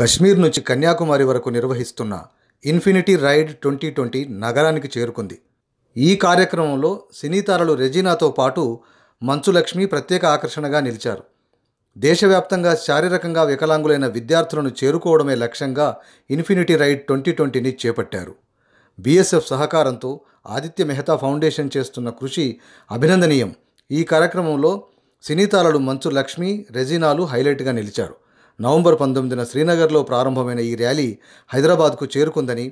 కశ్మీర్ నుంచి కన్యాకుమారి వరకు నిర్వహిస్తున్న ఇన్ఫినిటీ రైడ్ ట్వంటీ ట్వంటీ నగరానికి చేరుకుంది ఈ కార్యక్రమంలో సినీతారలు రెజీనాతో పాటు మంచులక్ష్మి ప్రత్యేక ఆకర్షణగా నిలిచారు దేశవ్యాప్తంగా శారీరకంగా వికలాంగులైన విద్యార్థులను చేరుకోవడమే లక్ష్యంగా ఇన్ఫినిటీ రైడ్ ట్వంటీ ట్వంటీని చేపట్టారు బీఎస్ఎఫ్ సహకారంతో ఆదిత్య మెహతా ఫౌండేషన్ చేస్తున్న కృషి అభినందనీయం ఈ కార్యక్రమంలో సినీతారలు మంచు లక్ష్మి రెజీనాలు హైలైట్గా నిలిచారు నవంబర్ పంతొమ్మిదిన శ్రీనగర్లో ప్రారంభమైన ఈ ర్యాలీ హైదరాబాద్కు చేరుకుందని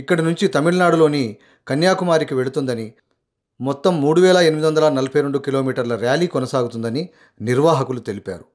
ఇక్కడి నుంచి తమిళనాడులోని కన్యాకుమారికి వెళుతుందని మొత్తం మూడు వేల ఎనిమిది వందల నలభై రెండు కిలోమీటర్ల ర్యాలీ కొనసాగుతుందని నిర్వాహకులు తెలిపారు